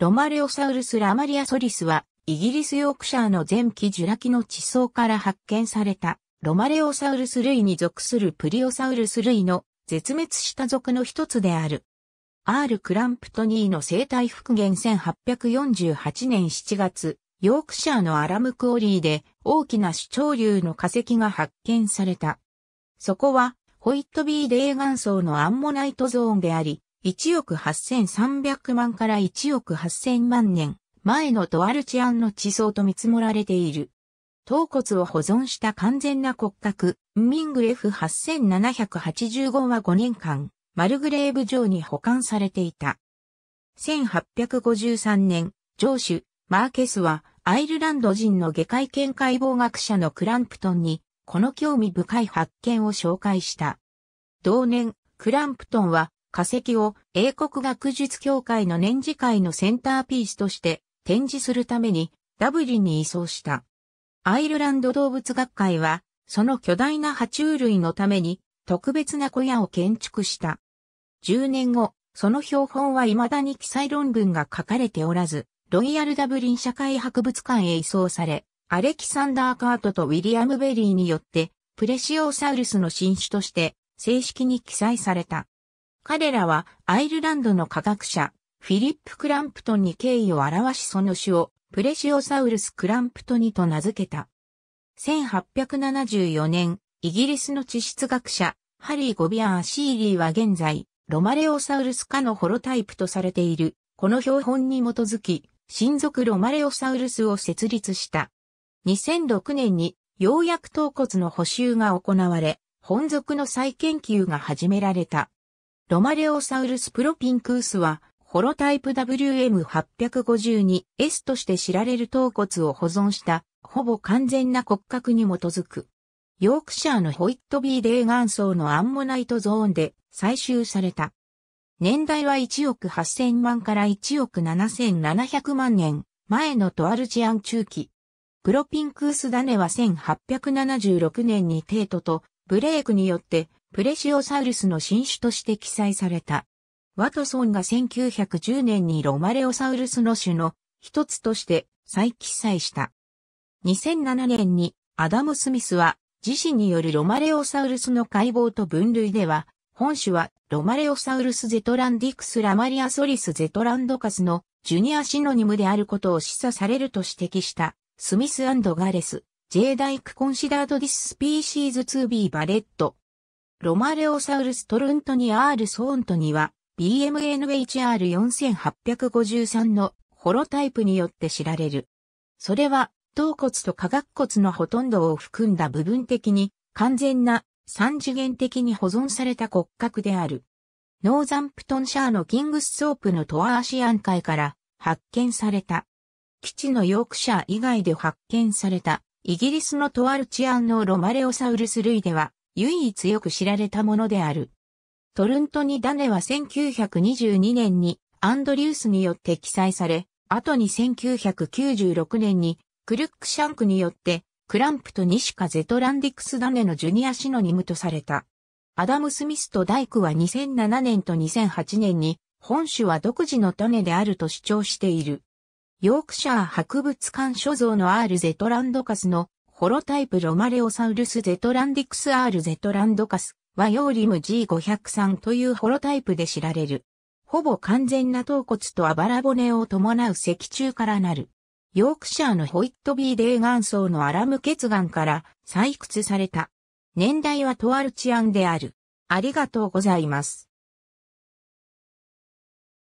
ロマレオサウルス・ラマリアソリスは、イギリス・ヨークシャーの前期ジュラ紀の地層から発見された、ロマレオサウルス類に属するプリオサウルス類の絶滅した属の一つである。アール・クランプトニーの生態復元1848年7月、ヨークシャーのアラムクオリーで大きな主潮流の化石が発見された。そこは、ホイットビーーガン層のアンモナイトゾーンであり、1億8300万から1億8000万年前のドアルチアンの地層と見積もられている。頭骨を保存した完全な骨格、ミング F8785 は5年間、マルグレーブ城に保管されていた。1853年、城主、マーケスは、アイルランド人の下界見解剖学者のクランプトンに、この興味深い発見を紹介した。同年、クランプトンは、化石を英国学術協会の年次会のセンターピースとして展示するためにダブリンに移送した。アイルランド動物学会は、その巨大な爬虫類のために特別な小屋を建築した。10年後、その標本は未だに記載論文が書かれておらず、ロイヤルダブリン社会博物館へ移送され、アレキサンダー・カートとウィリアム・ベリーによって、プレシオサウルスの新種として正式に記載された。彼らはアイルランドの科学者、フィリップ・クランプトンに敬意を表しその種をプレシオサウルス・クランプトニと名付けた。1874年、イギリスの地質学者、ハリー・ゴビアー・シーリーは現在、ロマレオサウルス科のホロタイプとされている、この標本に基づき、親族ロマレオサウルスを設立した。2006年に、ようやく頭骨の補修が行われ、本属の再研究が始められた。ロマレオサウルスプロピンクースは、ホロタイプ WM852S として知られる頭骨を保存した、ほぼ完全な骨格に基づく。ヨークシャーのホイットビーガ岩層のアンモナイトゾーンで採集された。年代は1億8000万から1億7700万年前のトアルチアン中期。プロピンクース種は1876年にテートとブレークによってプレシオサウルスの新種として記載された。ワトソンが1910年にロマレオサウルスの種の一つとして再記載した。2007年にアダム・スミスは自身によるロマレオサウルスの解剖と分類では、本種はロマレオサウルスゼトランディクス・ラマリアソリスゼトランドカスのジュニアシノニムであることを示唆されると指摘したスミスガレス、J ダイクコンシダードディススピーシーズ 2B バレット、ロマレオサウルストルントニアールソーントニは BMNHR4853 のホロタイプによって知られる。それは頭骨と下顎骨のほとんどを含んだ部分的に完全な三次元的に保存された骨格である。ノーザンプトンシャーのキングスソープのトアーシアン海から発見された。基地のヨークシャー以外で発見されたイギリスのトアルチアンのロマレオサウルス類では唯一よく知られたものである。トルントニ・ダネは1922年にアンドリュースによって記載され、後に1996年にクルックシャンクによってクランプとニシカ・ゼトランディクスダネのジュニアシノニムとされた。アダム・スミスと大工は2007年と2008年に本種は独自の種であると主張している。ヨークシャー博物館所蔵の R ゼトランドカスのホロタイプロマレオサウルスゼトランディクス R ゼトランドカスヨーリム G503 というホロタイプで知られる。ほぼ完全な頭骨とあばら骨を伴う脊柱からなる。ヨークシャーのホイットビーデーガン層のアラム血岩から採掘された。年代はトアルチアンである。ありがとうございます。